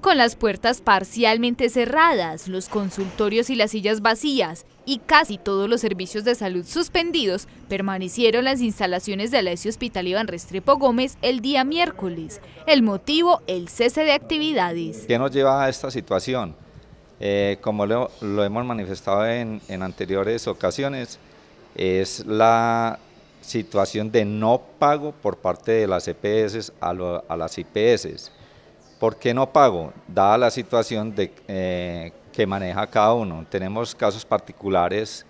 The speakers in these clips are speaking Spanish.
Con las puertas parcialmente cerradas, los consultorios y las sillas vacías y casi todos los servicios de salud suspendidos, permanecieron las instalaciones del ESI Hospital Iván Restrepo Gómez el día miércoles. El motivo, el cese de actividades. ¿Qué nos lleva a esta situación? Eh, como lo, hemos manifestado en, anteriores ocasiones, es la situación de no pago por parte de las EPS a las IPS. ¿Por qué no pago? Dada la situación eh, que maneja cada uno. Tenemos casos particulares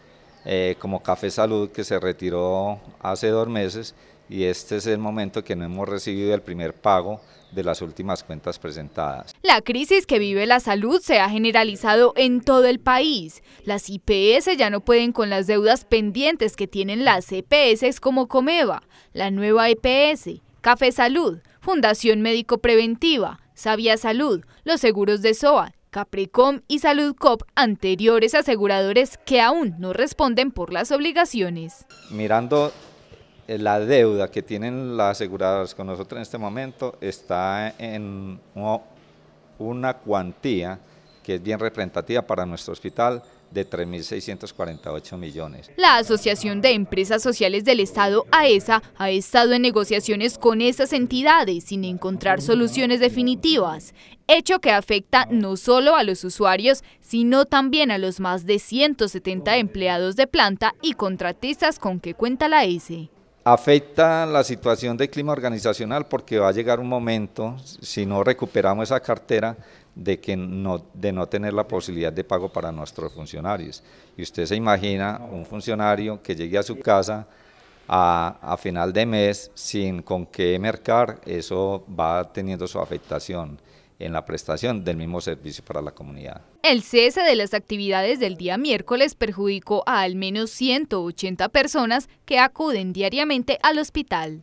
eh, como Café Salud que se retiró hace dos meses y este es el momento que no hemos recibido el primer pago de las últimas cuentas presentadas. La crisis que vive la salud se ha generalizado en todo el país. Las IPS ya no pueden con las deudas pendientes que tienen las EPS como Comeva, la nueva EPS, Café Salud, Fundación Médico Preventiva, Sabia Salud, los seguros de SOA, Capricom y SaludCop, anteriores aseguradores que aún no responden por las obligaciones. Mirando eh, la deuda que tienen las aseguradoras con nosotros en este momento está en una cuantía que es bien representativa para nuestro hospital, de 3.648 millones. La Asociación de Empresas Sociales del Estado, AESA, e ha estado en negociaciones con esas entidades sin encontrar soluciones definitivas, hecho que afecta no solo a los usuarios, sino también a los más de 170 empleados de planta y contratistas con que cuenta la AESA. E afecta la situación de clima organizacional porque va a llegar un momento, si no recuperamos esa cartera, de, que no, de no tener la posibilidad de pago para nuestros funcionarios. Y usted se imagina un funcionario que llegue a su casa a, a, final de mes sin con qué mercar, eso va teniendo su afectación en la prestación del mismo servicio para la comunidad. El cese de las actividades del día miércoles perjudicó a al menos 180 personas que acuden diariamente al hospital.